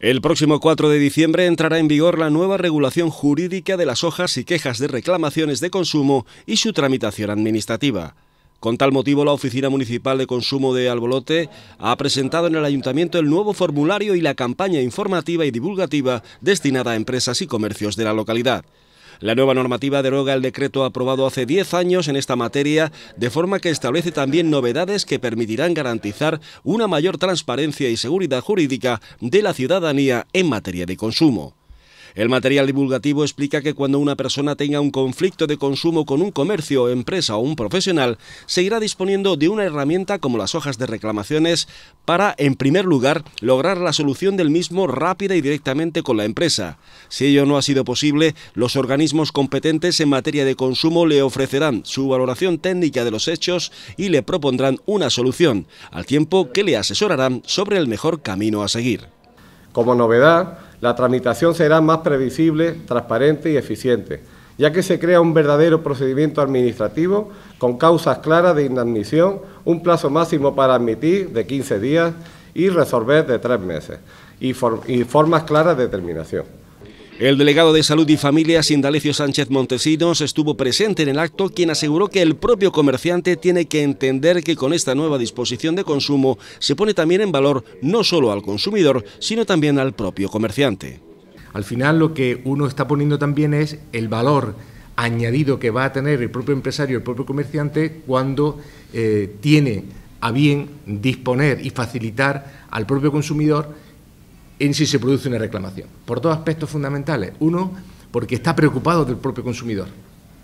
El próximo 4 de diciembre entrará en vigor la nueva regulación jurídica de las hojas y quejas de reclamaciones de consumo y su tramitación administrativa. Con tal motivo, la Oficina Municipal de Consumo de Albolote ha presentado en el Ayuntamiento el nuevo formulario y la campaña informativa y divulgativa destinada a empresas y comercios de la localidad. La nueva normativa deroga el decreto aprobado hace 10 años en esta materia, de forma que establece también novedades que permitirán garantizar una mayor transparencia y seguridad jurídica de la ciudadanía en materia de consumo. El material divulgativo explica que cuando una persona tenga un conflicto de consumo con un comercio, empresa o un profesional, seguirá disponiendo de una herramienta como las hojas de reclamaciones para, en primer lugar, lograr la solución del mismo rápida y directamente con la empresa. Si ello no ha sido posible, los organismos competentes en materia de consumo le ofrecerán su valoración técnica de los hechos y le propondrán una solución, al tiempo que le asesorarán sobre el mejor camino a seguir. Como novedad, la tramitación será más previsible, transparente y eficiente, ya que se crea un verdadero procedimiento administrativo con causas claras de inadmisión, un plazo máximo para admitir de 15 días y resolver de tres meses, y formas claras de terminación. El delegado de Salud y Familia, Sindalecio Sánchez Montesinos, estuvo presente en el acto, quien aseguró que el propio comerciante tiene que entender que con esta nueva disposición de consumo se pone también en valor no solo al consumidor, sino también al propio comerciante. Al final lo que uno está poniendo también es el valor añadido que va a tener el propio empresario, el propio comerciante, cuando eh, tiene a bien disponer y facilitar al propio consumidor en si se produce una reclamación. Por dos aspectos fundamentales. Uno, porque está preocupado del propio consumidor.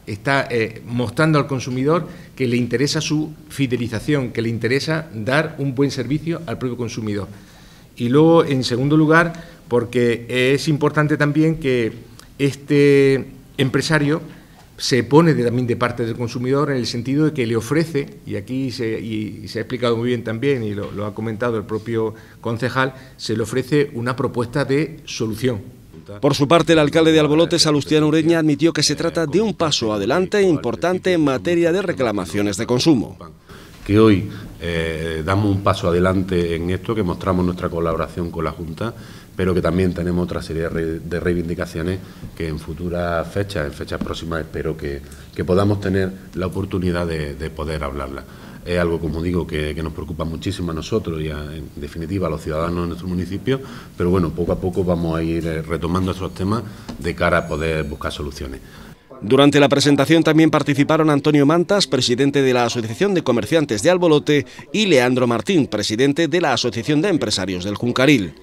Está eh, mostrando al consumidor que le interesa su fidelización, que le interesa dar un buen servicio al propio consumidor. Y luego, en segundo lugar, porque es importante también que este empresario se pone también de parte del consumidor en el sentido de que le ofrece, y aquí se, y se ha explicado muy bien también y lo, lo, ha comentado el propio concejal, se le ofrece una propuesta de solución. Por su parte, el alcalde de Albolote, Salustiano Ureña, admitió que se trata de un paso adelante importante en materia de reclamaciones de consumo que hoy eh, damos un paso adelante en esto, que mostramos nuestra colaboración con la Junta, pero que también tenemos otra serie de reivindicaciones que en futuras fechas, en fechas próximas, espero que, podamos tener la oportunidad de, poder hablarla. es algo, como digo, que, nos preocupa muchísimo a nosotros y, en definitiva, a los ciudadanos de nuestro municipio, pero bueno, poco a poco vamos a ir eh, retomando esos temas de cara a poder buscar soluciones. Durante la presentación también participaron Antonio Mantas, presidente de la Asociación de Comerciantes de Albolote, y Leandro Martín, presidente de la Asociación de Empresarios del Juncaril.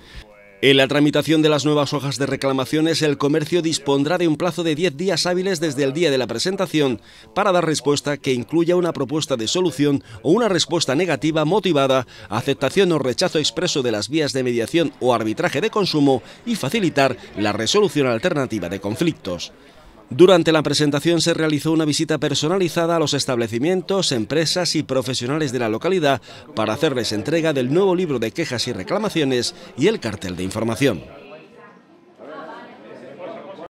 En la tramitación de las nuevas hojas de reclamaciones, el comercio dispondrá de un plazo de 10 días hábiles desde el día de la presentación para dar respuesta que incluya una propuesta de solución o una respuesta negativa motivada, aceptación o rechazo expreso de las vías de mediación o arbitraje de consumo y facilitar la resolución alternativa de conflictos. Durante la presentación se realizó una visita personalizada a los establecimientos, empresas y profesionales de la localidad para hacerles entrega del nuevo libro de quejas y reclamaciones y el cartel de información.